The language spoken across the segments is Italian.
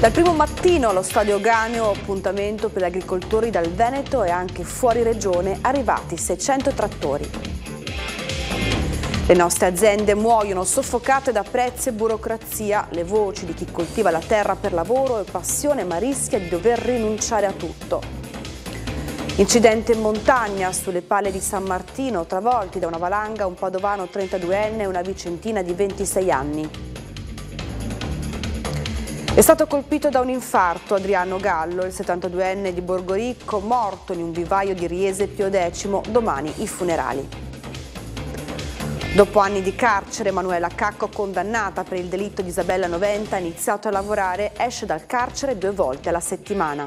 Dal primo mattino allo Stadio Ganeo, appuntamento per gli agricoltori dal Veneto e anche fuori regione, arrivati 600 trattori. Le nostre aziende muoiono soffocate da prezzi e burocrazia, le voci di chi coltiva la terra per lavoro e passione ma rischia di dover rinunciare a tutto. Incidente in montagna sulle pale di San Martino, travolti da una valanga un padovano 32enne e una vicentina di 26 anni. È stato colpito da un infarto Adriano Gallo, il 72enne di Borgoricco, morto in un vivaio di Riese Pio X, domani i funerali. Dopo anni di carcere, Manuela Cacco, condannata per il delitto di Isabella Noventa, ha iniziato a lavorare, esce dal carcere due volte alla settimana.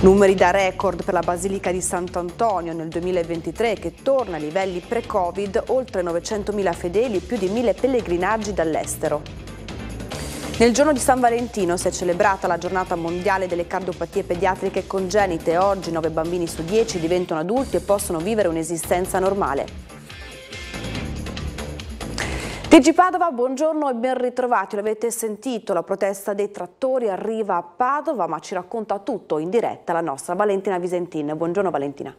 Numeri da record per la Basilica di Sant'Antonio nel 2023 che torna a livelli pre-Covid, oltre 900.000 fedeli, e più di 1.000 pellegrinaggi dall'estero. Nel giorno di San Valentino si è celebrata la giornata mondiale delle cardiopatie pediatriche congenite. Oggi 9 bambini su 10 diventano adulti e possono vivere un'esistenza normale. TG Padova, buongiorno e ben ritrovati. L'avete sentito, la protesta dei trattori arriva a Padova, ma ci racconta tutto in diretta la nostra Valentina Visentin. Buongiorno Valentina.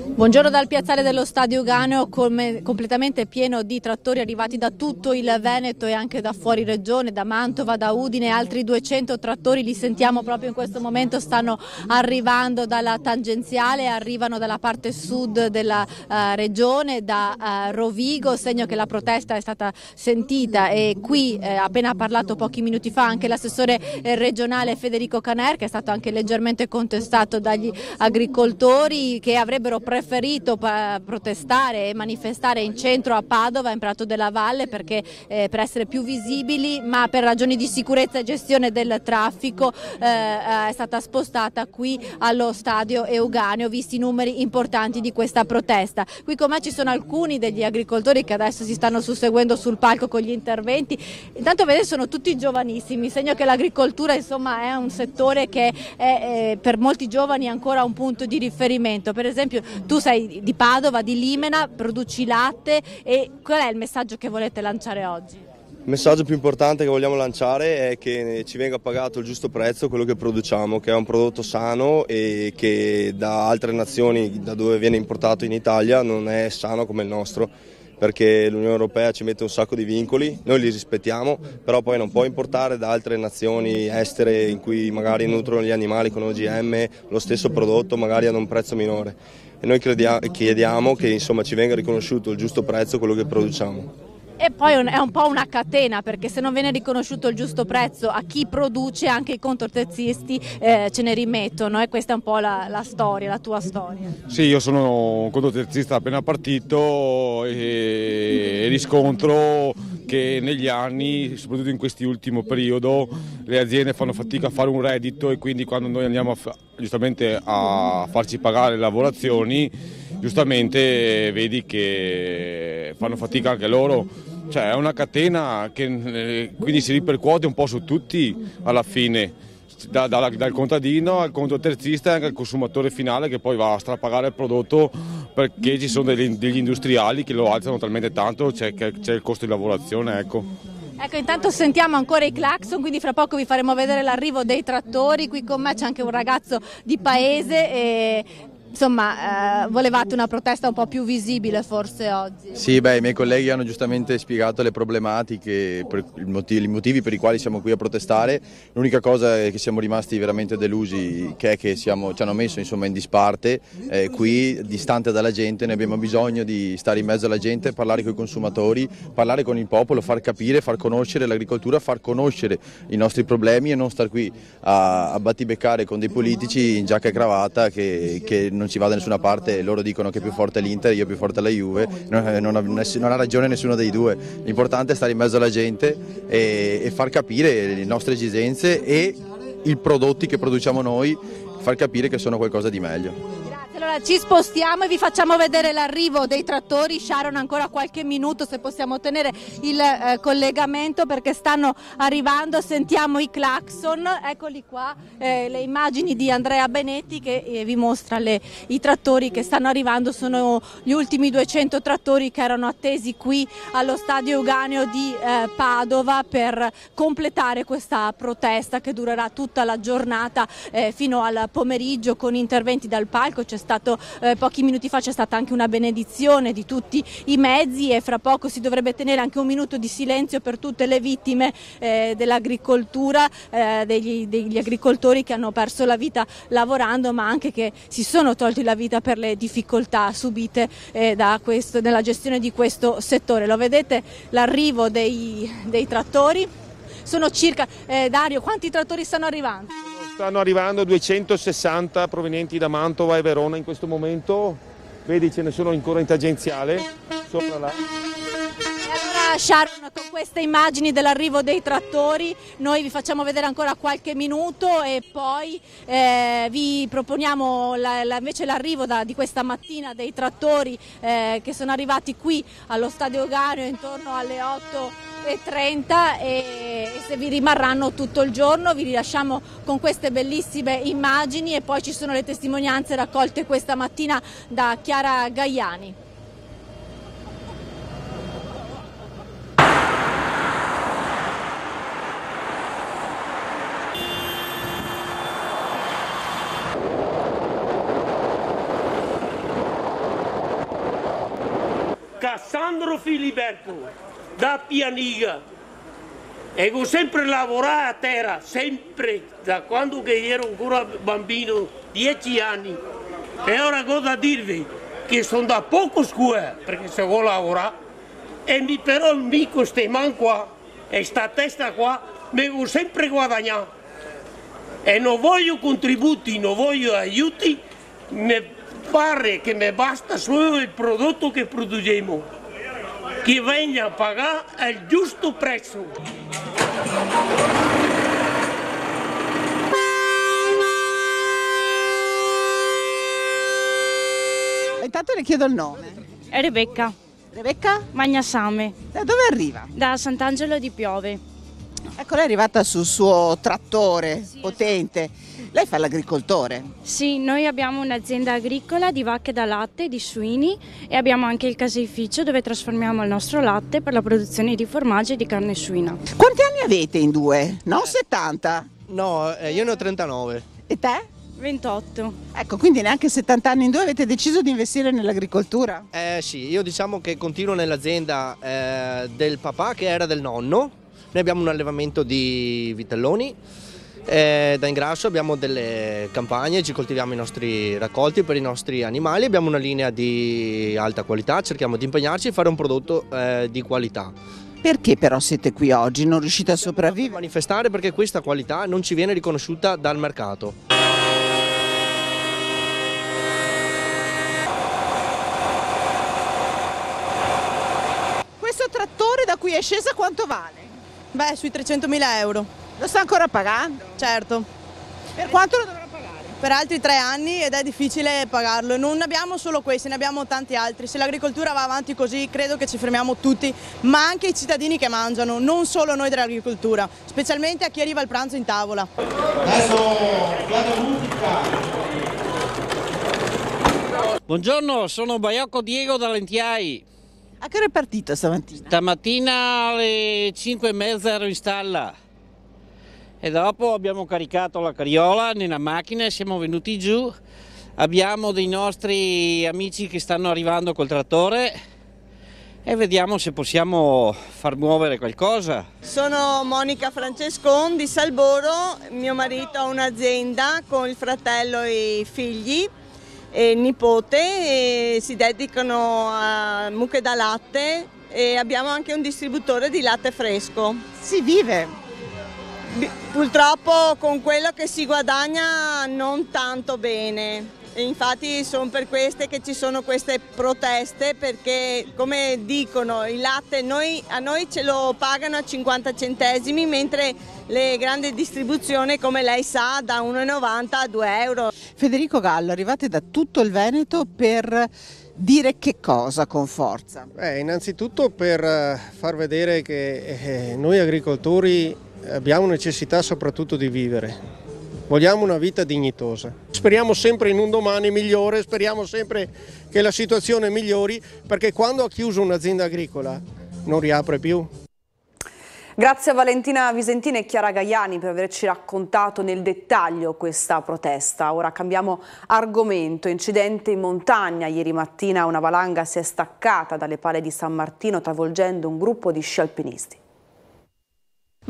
Buongiorno dal piazzale dello Stadio Ganeo, come, completamente pieno di trattori arrivati da tutto il Veneto e anche da fuori regione, da Mantova, da Udine, altri 200 trattori li sentiamo proprio in questo momento, stanno arrivando dalla tangenziale, arrivano dalla parte sud della uh, regione, da uh, Rovigo, segno che la protesta è stata sentita e qui eh, appena ha parlato pochi minuti fa anche l'assessore eh, regionale Federico Caner che è stato anche leggermente contestato dagli agricoltori che avrebbero preferito protestare e manifestare in centro a Padova, in Prato della Valle, perché, eh, per essere più visibili, ma per ragioni di sicurezza e gestione del traffico eh, è stata spostata qui allo stadio Euganeo, visti i numeri importanti di questa protesta. Qui con me ci sono alcuni degli agricoltori che adesso si stanno susseguendo sul palco con gli interventi. Intanto vedete sono tutti giovanissimi, segno che l'agricoltura insomma è un settore che è, eh, per molti giovani ancora un punto di riferimento. Per esempio tu sei di Padova, di Limena, produci latte e qual è il messaggio che volete lanciare oggi? Il messaggio più importante che vogliamo lanciare è che ci venga pagato il giusto prezzo quello che produciamo, che è un prodotto sano e che da altre nazioni, da dove viene importato in Italia, non è sano come il nostro perché l'Unione Europea ci mette un sacco di vincoli, noi li rispettiamo, però poi non può importare da altre nazioni estere in cui magari nutrono gli animali con OGM lo stesso prodotto magari ad un prezzo minore e noi crediamo, chiediamo che insomma, ci venga riconosciuto il giusto prezzo quello che produciamo. E poi è un po' una catena perché se non viene riconosciuto il giusto prezzo a chi produce anche i contortezisti eh, ce ne rimettono e questa è un po' la, la storia, la tua storia. Sì, io sono un contortezista appena partito e riscontro che negli anni, soprattutto in quest'ultimo periodo, le aziende fanno fatica a fare un reddito e quindi quando noi andiamo a, giustamente a farci pagare le lavorazioni, giustamente vedi che fanno fatica anche loro cioè è una catena che eh, quindi si ripercuote un po' su tutti alla fine. Da, da, dal contadino al contoterzista e anche al consumatore finale che poi va a strapagare il prodotto perché ci sono degli, degli industriali che lo alzano talmente tanto c'è, c'è il costo di lavorazione ecco. ecco intanto sentiamo ancora i clacson quindi fra poco vi faremo vedere l'arrivo dei trattori qui con me c'è anche un ragazzo di paese e Insomma, eh, volevate una protesta un po' più visibile forse oggi? Sì, beh, i miei colleghi hanno giustamente spiegato le problematiche, i motivi, i motivi per i quali siamo qui a protestare. L'unica cosa è che siamo rimasti veramente delusi che è che siamo, ci hanno messo insomma, in disparte, eh, qui distante dalla gente, ne abbiamo bisogno di stare in mezzo alla gente, parlare con i consumatori, parlare con il popolo, far capire, far conoscere l'agricoltura, far conoscere i nostri problemi e non star qui a, a battibeccare con dei politici in giacca e cravatta che, che non si va da nessuna parte, loro dicono che è più forte l'Inter, io più forte la Juve, non, eh, non, non ha ragione nessuno dei due, l'importante è stare in mezzo alla gente e, e far capire le nostre esigenze e i prodotti che produciamo noi, far capire che sono qualcosa di meglio. Allora ci spostiamo e vi facciamo vedere l'arrivo dei trattori. Sharon ancora qualche minuto se possiamo ottenere il eh, collegamento perché stanno arrivando, sentiamo i clacson, eccoli qua, eh, le immagini di Andrea Benetti che eh, vi mostra le, i trattori che stanno arrivando, sono gli ultimi 200 trattori che erano attesi qui allo stadio Euganeo di eh, Padova per completare questa protesta che durerà tutta la giornata eh, fino al pomeriggio con interventi dal palco. C'è stato eh, pochi minuti fa c'è stata anche una benedizione di tutti i mezzi e fra poco si dovrebbe tenere anche un minuto di silenzio per tutte le vittime eh, dell'agricoltura, eh, degli, degli, agricoltori che hanno perso la vita lavorando ma anche che si sono tolti la vita per le difficoltà subite eh, questo, nella gestione di questo settore. Lo vedete l'arrivo dei, dei trattori? Sono circa, eh, Dario, quanti trattori stanno arrivando? Stanno arrivando 260 provenienti da Mantova e Verona in questo momento, vedi ce ne sono ancora in tangenziale, sopra là. Sharon con queste immagini dell'arrivo dei trattori, noi vi facciamo vedere ancora qualche minuto e poi eh, vi proponiamo la, la, invece l'arrivo di questa mattina dei trattori eh, che sono arrivati qui allo Stadio Gario intorno alle 8.30 e e, se vi rimarranno tutto il giorno vi rilasciamo con queste bellissime immagini e poi ci sono le testimonianze raccolte questa mattina da Chiara Gaiani. Sandro Filiberto, da Pianiga. E ho sempre lavorato a terra, sempre, da quando ero ancora bambino, dieci anni. E ora cosa dirvi? Che sono da poco scuola, perché se vuoi lavorare, e mi, però mi queste mani qua, e sta testa qua, mi ho sempre guadagnato. E non voglio contributi, non voglio aiuti, mi pare che mi basta solo il prodotto che produciamo, che venga a pagare il giusto prezzo. Intanto le chiedo il nome. È Rebecca. Rebecca? Magnasame. Da dove arriva? Da Sant'Angelo di Piove. Ecco, lei è arrivata sul suo trattore sì, potente. Esatto. Lei fa l'agricoltore? Sì, noi abbiamo un'azienda agricola di vacche da latte e di suini e abbiamo anche il caseificio dove trasformiamo il nostro latte per la produzione di formaggi e di carne suina. Quanti anni avete in due? Non 70? No, eh, io ne ho 39. E te? 28. Ecco, quindi neanche 70 anni in due avete deciso di investire nell'agricoltura? Eh sì, io diciamo che continuo nell'azienda eh, del papà che era del nonno. Noi abbiamo un allevamento di vitelloni eh, da ingrasso abbiamo delle campagne, ci coltiviamo i nostri raccolti per i nostri animali, abbiamo una linea di alta qualità, cerchiamo di impegnarci e fare un prodotto eh, di qualità. Perché però siete qui oggi? Non riuscite a sopravvivere? Manifestare perché questa qualità non ci viene riconosciuta dal mercato. Questo trattore da cui è scesa quanto vale? Beh, sui 300.000 euro. Lo sta ancora pagando? Certo. Per quanto lo dovrà pagare? Per altri tre anni ed è difficile pagarlo. Non abbiamo solo questi, ne abbiamo tanti altri. Se l'agricoltura va avanti così credo che ci fermiamo tutti, ma anche i cittadini che mangiano, non solo noi dell'agricoltura, specialmente a chi arriva al pranzo in tavola. Adesso la musica. Buongiorno, sono Baiocco Diego da A che ora è partita stamattina? Stamattina alle 5 e mezza ero in stalla e dopo abbiamo caricato la carriola nella macchina e siamo venuti giù. Abbiamo dei nostri amici che stanno arrivando col trattore e vediamo se possiamo far muovere qualcosa. Sono Monica Francescon di Salboro, mio marito ha un'azienda con il fratello e i figli e il nipote e si dedicano a mucche da latte e abbiamo anche un distributore di latte fresco. Si vive, purtroppo con quello che si guadagna non tanto bene. infatti sono per queste che ci sono queste proteste perché come dicono il latte noi, a noi ce lo pagano a 50 centesimi mentre le grandi distribuzioni come lei sa da 1,90 a 2 euro. Federico Gallo arrivate da tutto il Veneto per dire che cosa con forza? Beh, innanzitutto per eh, far vedere che eh, noi agricoltori abbiamo necessità soprattutto di vivere. Vogliamo una vita dignitosa. Speriamo sempre in un domani migliore, speriamo sempre che la situazione migliori, perché quando ha chiuso un'azienda agricola non riapre più. Grazie a Valentina Visentina e Chiara Gaiani per averci raccontato nel dettaglio questa protesta. Ora cambiamo argomento. Incidente in montagna. Ieri mattina una valanga si è staccata dalle pale di San Martino travolgendo un gruppo di sci alpinisti.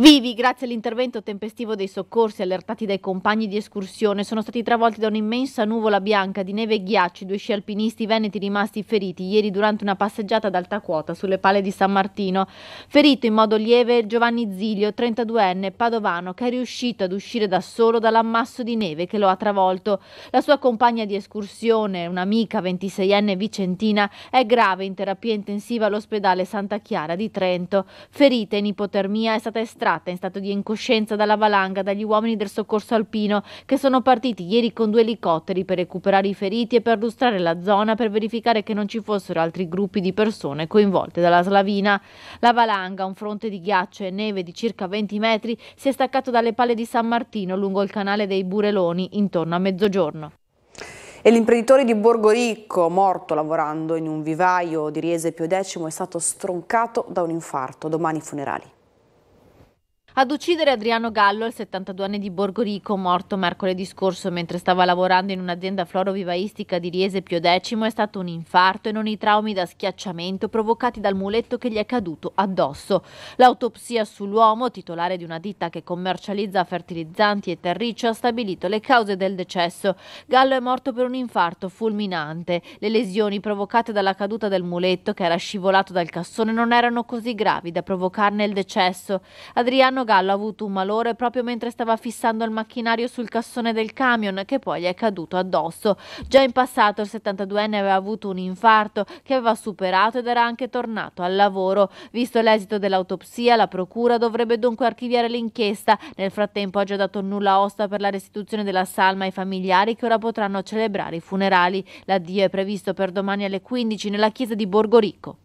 Vivi, grazie all'intervento tempestivo dei soccorsi allertati dai compagni di escursione, sono stati travolti da un'immensa nuvola bianca di neve e ghiacci due sci alpinisti veneti rimasti feriti ieri durante una passeggiata ad alta quota sulle pale di San Martino. Ferito in modo lieve Giovanni Zilio, 32enne, padovano, che è riuscito ad uscire da solo dall'ammasso di neve che lo ha travolto. La sua compagna di escursione, un'amica 26enne vicentina, è grave in terapia intensiva all'ospedale Santa Chiara di Trento. Ferita in ipotermia è stata estratta tratta in stato di incoscienza dalla valanga dagli uomini del soccorso alpino che sono partiti ieri con due elicotteri per recuperare i feriti e per lustrare la zona per verificare che non ci fossero altri gruppi di persone coinvolte dalla slavina. La valanga, un fronte di ghiaccio e neve di circa 20 metri, si è staccato dalle palle di San Martino lungo il canale dei Bureloni intorno a mezzogiorno. E l'imprenditore di Borgo Ricco, morto lavorando in un vivaio di Riese Pio X, è stato stroncato da un infarto. Domani i funerali ad uccidere Adriano Gallo, il 72enne di Borgorico, morto mercoledì scorso mentre stava lavorando in un'azienda florovivaistica di Riese Pio X, è stato un infarto e non i traumi da schiacciamento provocati dal muletto che gli è caduto addosso. L'autopsia sull'uomo, titolare di una ditta che commercializza fertilizzanti e terriccio, ha stabilito le cause del decesso. Gallo è morto per un infarto fulminante. Le lesioni provocate dalla caduta del muletto che era scivolato dal cassone non erano così gravi da provocarne il decesso. Adriano Gallo ha avuto un malore proprio mentre stava fissando il macchinario sul cassone del camion che poi gli è caduto addosso. Già in passato il 72enne aveva avuto un infarto che aveva superato ed era anche tornato al lavoro. Visto l'esito dell'autopsia, la procura dovrebbe dunque archiviare l'inchiesta. Nel frattempo ha già dato nulla osta per la restituzione della salma ai familiari che ora potranno celebrare i funerali. L'addio è previsto per domani alle 15 nella chiesa di Ricco.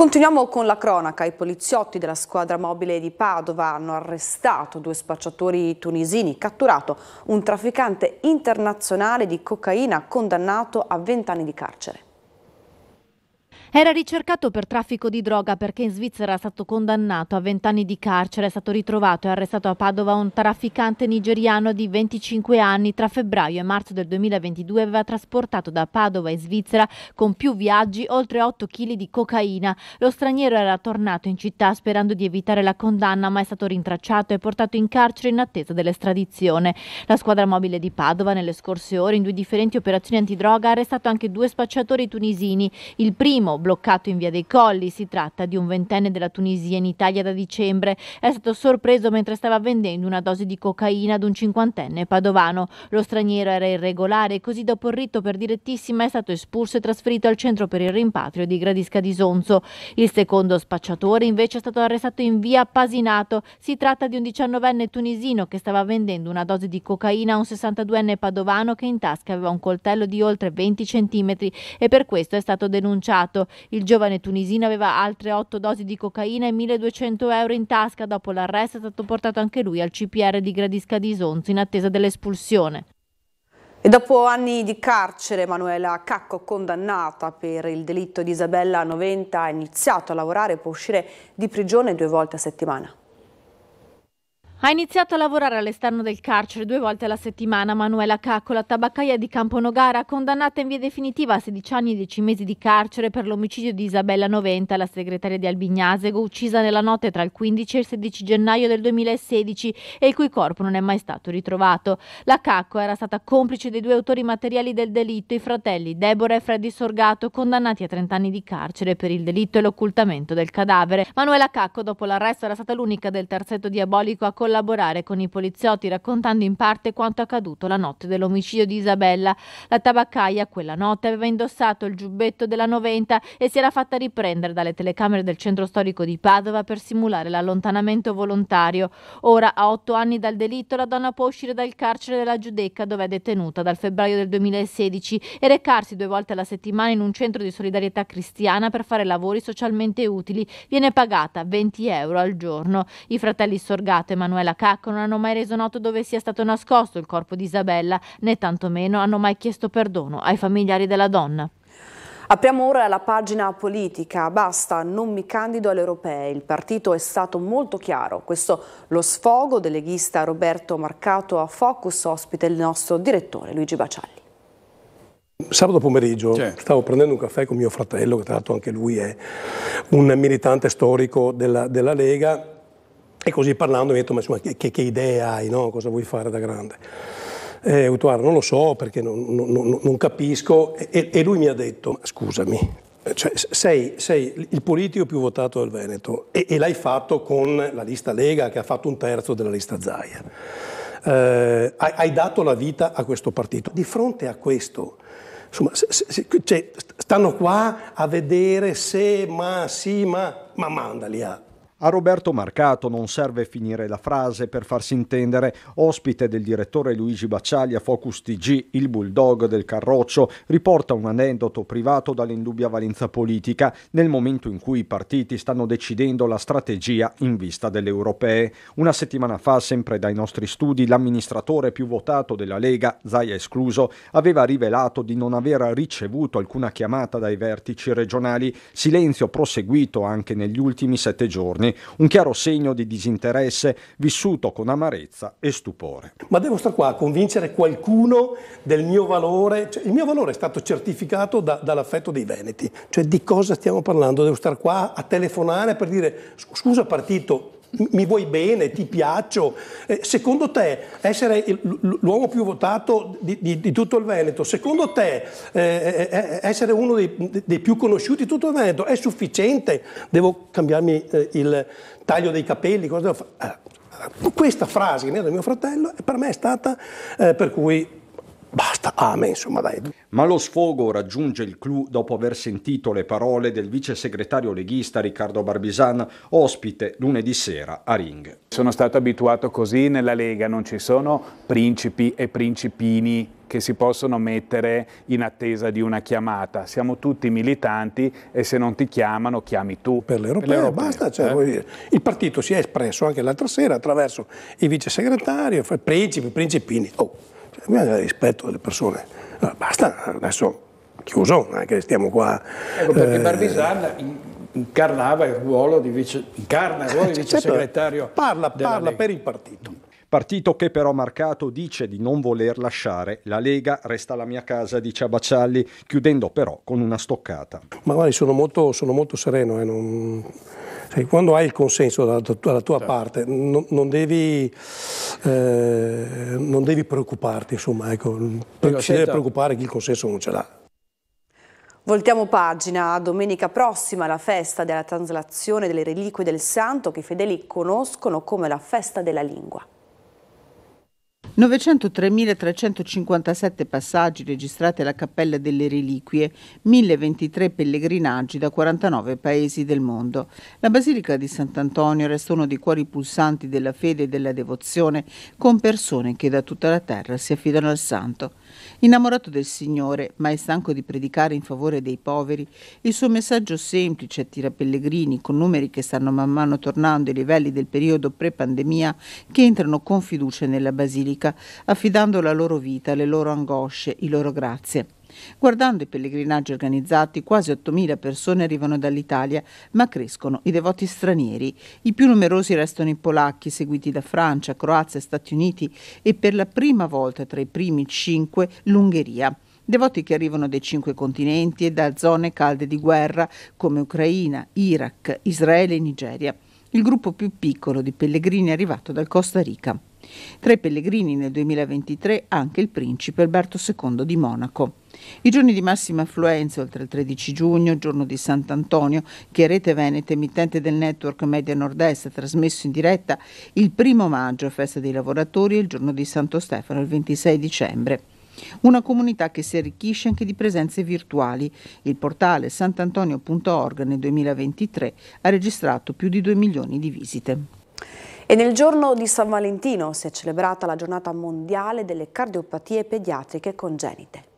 Continuiamo con la cronaca. I poliziotti della squadra mobile di Padova hanno arrestato due spacciatori tunisini, catturato un trafficante internazionale di cocaina condannato a 20 anni di carcere. Era ricercato per traffico di droga perché in Svizzera è stato condannato a 20 anni di carcere, è stato ritrovato e arrestato a Padova un trafficante nigeriano di 25 anni. Tra febbraio e marzo del 2022 aveva trasportato da Padova in Svizzera con più viaggi oltre 8 kg di cocaina. Lo straniero era tornato in città sperando di evitare la condanna ma è stato rintracciato e portato in carcere in attesa dell'estradizione. La squadra mobile di Padova nelle scorse ore in due differenti operazioni antidroga ha arrestato anche due spacciatori tunisini. Il primo, bloccato in via dei Colli. Si tratta di un ventenne della Tunisia in Italia da dicembre. È stato sorpreso mentre stava vendendo una dose di cocaina ad un cinquantenne padovano. Lo straniero era irregolare e così dopo il rito per direttissima è stato espulso e trasferito al centro per il rimpatrio di Gradisca di Sonzo. Il secondo spacciatore invece è stato arrestato in via Pasinato. Si tratta di un diciannovenne tunisino che stava vendendo una dose di cocaina a un 62enne padovano che in tasca aveva un coltello di oltre 20 centimetri e per questo è stato denunciato. Il giovane tunisino aveva altre 8 dosi di cocaina e 1200 euro in tasca. Dopo l'arresto è stato portato anche lui al CPR di Gradisca di Sonzo in attesa dell'espulsione. E dopo anni di carcere, Manuela Cacco, condannata per il delitto di Isabella Noventa, ha iniziato a lavorare e può uscire di prigione due volte a settimana. Ha iniziato a lavorare all'esterno del carcere due volte alla settimana Manuela Caccola, tabaccaia di Campo Nogara, condannata in via definitiva a 16 anni e 10 mesi di carcere per l'omicidio di Isabella Noventa, la segretaria di Albignasego, uccisa nella notte tra il 15 e il 16 gennaio del 2016 e il cui corpo non è mai stato ritrovato. La Caccola era stata complice dei due autori materiali del delitto, i fratelli Deborah e Freddy Sorgato, condannati a 30 anni di carcere per il delitto e l'occultamento del cadavere. Manuela Cacco, dopo l'arresto, era stata l'unica del terzetto diabolico a collaborare collaborare con i poliziotti raccontando in parte quanto accaduto la notte dell'omicidio di Isabella. La tabaccaia quella notte aveva indossato il giubbetto della noventa e si era fatta riprendere dalle telecamere del centro storico di Padova per simulare l'allontanamento volontario. Ora, a otto anni dal delitto, la donna può uscire dal carcere della Giudecca dove è detenuta dal febbraio del 2016 e recarsi due volte alla settimana in un centro di solidarietà cristiana per fare lavori socialmente utili. Viene pagata 20 euro al giorno. I fratelli Sorgato, Emanuele la Cacco non hanno mai reso noto dove sia stato nascosto il corpo di Isabella, né tantomeno hanno mai chiesto perdono ai familiari della donna. Apriamo ora la pagina politica. Basta, non mi candido alle europee. Il partito è stato molto chiaro. Questo lo sfogo del leghista Roberto Marcato a Focus, ospite il nostro direttore Luigi Bacialli. Sabato pomeriggio certo. stavo prendendo un caffè con mio fratello, che tra l'altro anche lui è un militante storico della, della Lega, e così parlando mi ha detto, ma insomma, che, che idee hai, no? cosa vuoi fare da grande? Eh, ho detto, guarda, non lo so perché non, non, non capisco. E, e, lui mi ha detto, scusami, eh, cioè, sei, sei, il politico più votato del Veneto e, e l'hai fatto con la lista Lega che ha fatto un terzo della lista Zaia. Eh, hai, hai dato la vita a questo partito. Di fronte a questo, insomma, se, se, cioè, stanno qua a vedere se, ma, sì, ma, ma mandali a a Roberto Marcato non serve finire la frase per farsi intendere. Ospite del direttore Luigi a Focus TG, il bulldog del Carroccio, riporta un aneddoto privato dall'indubbia valenza politica nel momento in cui i partiti stanno decidendo la strategia in vista delle europee. Una settimana fa, sempre dai nostri studi, l'amministratore più votato della Lega, Zaia escluso, aveva rivelato di non aver ricevuto alcuna chiamata dai vertici regionali, silenzio proseguito anche negli ultimi sette giorni un chiaro segno di disinteresse vissuto con amarezza e stupore. Ma devo stare qua a convincere qualcuno del mio valore, cioè, il mio valore è stato certificato da, dall'affetto dei Veneti, cioè di cosa stiamo parlando? Devo stare qua a telefonare per dire scusa partito, mi vuoi bene, ti piaccio. Eh, secondo te, essere l'uomo più votato di, di, di tutto il Veneto, secondo te eh, eh, eh, essere uno dei, dei, più conosciuti di tutto il Veneto è sufficiente? Devo cambiarmi eh, il taglio dei capelli? Cosa devo fare? Questa frase che mi ha dato mio fratello per me è stata eh, per cui basta, amen, insomma dai. Ma lo sfogo raggiunge il clou dopo aver sentito le parole del vice segretario leghista Riccardo Barbisan, ospite lunedì sera a Ring. Sono stato abituato così nella Lega, non ci sono principi e principini che si possono mettere in attesa di una chiamata. Siamo tutti militanti e se non ti chiamano chiami tu. Per l'europeo, basta. Cioè, eh? Il partito si è espresso anche l'altra sera attraverso il vice segretario, principi, principini. Oh dobbiamo avere rispetto delle persone. Allora, basta, adesso chiuso, non è che stiamo qua. Ecco perché eh, Barbisana incarnava il ruolo di vice, incarna il ruolo di eh, certo. vice segretario. Parla, parla per il partito Partito che però Marcato dice di non voler lasciare, la Lega resta la mia casa, dice Abaccialli, chiudendo però con una stoccata. Ma guardi, sono molto, sono molto sereno, eh, non... cioè, quando hai il consenso dalla, dalla tua certo. parte non, non, devi, eh, non, devi, preoccuparti, insomma, ecco. Senta... si deve preoccupare chi il consenso non ce l'ha. Voltiamo pagina, domenica prossima la festa della traslazione delle reliquie del santo che i fedeli conoscono come la festa della lingua. 903.357 passaggi registrati alla Cappella delle Reliquie, 1023 pellegrinaggi da 49 paesi del mondo. La Basilica di Sant'Antonio resta uno dei cuori pulsanti della fede e della devozione, con persone che da tutta la terra si affidano al santo. Innamorato del Signore, ma è stanco di predicare in favore dei poveri, il suo messaggio semplice attira pellegrini con numeri che stanno man mano tornando ai livelli del periodo pre-pandemia che entrano con fiducia nella Basilica, affidando la loro vita, le loro angosce, i loro grazie. Guardando i pellegrinaggi organizzati, quasi 8.000 persone arrivano dall'Italia, ma crescono i devoti stranieri. I più numerosi restano i polacchi, seguiti da Francia, Croazia, Stati Uniti e per la prima volta tra i primi cinque l'Ungheria devoti che arrivano dai cinque continenti e da zone calde di guerra come Ucraina, Iraq, Israele e Nigeria. Il gruppo più piccolo di pellegrini è arrivato dal Costa Rica. Tra i pellegrini nel 2023 anche il principe Alberto II di Monaco. I giorni di massima affluenza, oltre al 13 giugno, giorno di Sant'Antonio, che Rete Veneta, emittente del network Media Nord-Est, ha trasmesso in diretta il primo maggio, festa dei lavoratori, e il giorno di Santo Stefano, il 26 dicembre. Una comunità che si arricchisce anche di presenze virtuali. Il portale santantonio.org nel 2023 ha registrato più di 2 milioni di visite. E nel giorno di San Valentino si è celebrata la giornata mondiale delle cardiopatie pediatriche congenite.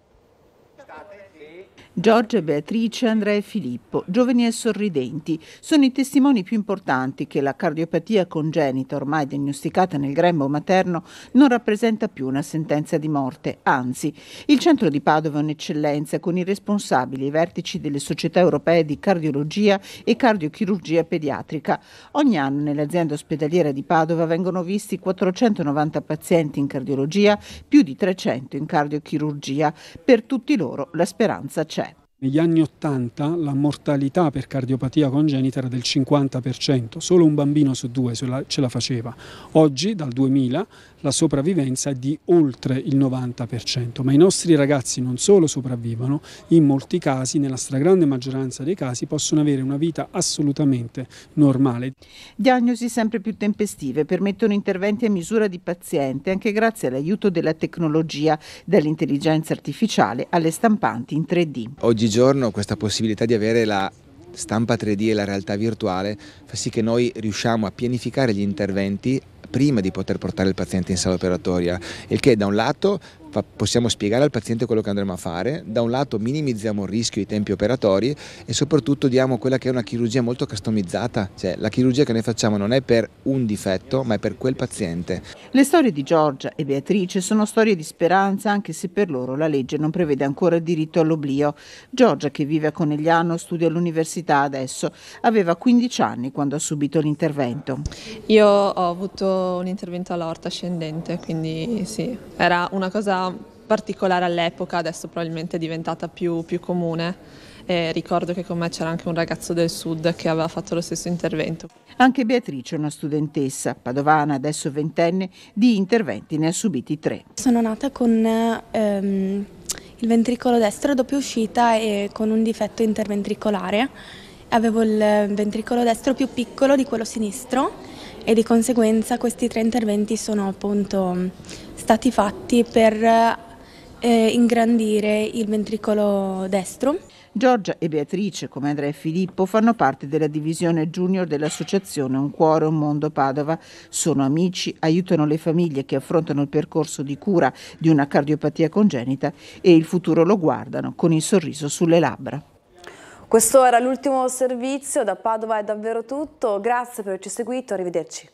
Giorgia, Beatrice, Andrea e Filippo, giovani e sorridenti, sono i testimoni più importanti che la cardiopatia congenita ormai diagnosticata nel grembo materno non rappresenta più una sentenza di morte, anzi il centro di Padova è un'eccellenza con i responsabili, e i vertici delle società europee di cardiologia e cardiochirurgia pediatrica. Ogni anno nell'azienda ospedaliera di Padova vengono visti 490 pazienti in cardiologia, più di 300 in cardiochirurgia. Per tutti loro la speranza c'è. Negli anni 80 la mortalità per cardiopatia congenita era del 50%, solo un bambino su due ce la faceva. Oggi, dal 2000, la sopravvivenza è di oltre il 90%, ma i nostri ragazzi non solo sopravvivono, in molti casi, nella stragrande maggioranza dei casi, possono avere una vita assolutamente normale. Diagnosi sempre più tempestive permettono interventi a misura di paziente, anche grazie all'aiuto della tecnologia, dall'intelligenza artificiale alle stampanti in 3D. Oggi Oggigiorno questa possibilità di avere la stampa 3D e la realtà virtuale fa sì che noi riusciamo a pianificare gli interventi prima di poter portare il paziente in sala operatoria, il che da un lato possiamo spiegare al paziente quello che andremo a fare, da un lato minimizziamo il rischio e i tempi operatori e soprattutto diamo quella che è una chirurgia molto customizzata, cioè la chirurgia che noi facciamo non è per un difetto ma è per quel paziente. Le storie di Giorgia e Beatrice sono storie di speranza anche se per loro la legge non prevede ancora il diritto all'oblio. Giorgia che vive a Conegliano studia all'università adesso, aveva 15 anni quando ha subito l'intervento. Io ho avuto un intervento all'orta ascendente, quindi sì, era una cosa particolare all'epoca, adesso probabilmente è diventata più, più comune. E ricordo che con me c'era anche un ragazzo del sud che aveva fatto lo stesso intervento. Anche Beatrice è una studentessa padovana, adesso ventenne, di interventi ne ha subiti tre. Sono nata con ehm, il ventricolo destro dopo uscita e con un difetto interventricolare. Avevo il ventricolo destro più piccolo di quello sinistro e di conseguenza questi tre interventi sono appunto stati fatti per eh, ingrandire il ventricolo destro. Giorgia e Beatrice, come Andrea e Filippo, fanno parte della divisione junior dell'associazione Un Cuore, Un Mondo Padova. Sono amici, aiutano le famiglie che affrontano il percorso di cura di una cardiopatia congenita e il futuro lo guardano con il sorriso sulle labbra. Questo era l'ultimo servizio, da Padova è davvero tutto, grazie per averci seguito, arrivederci.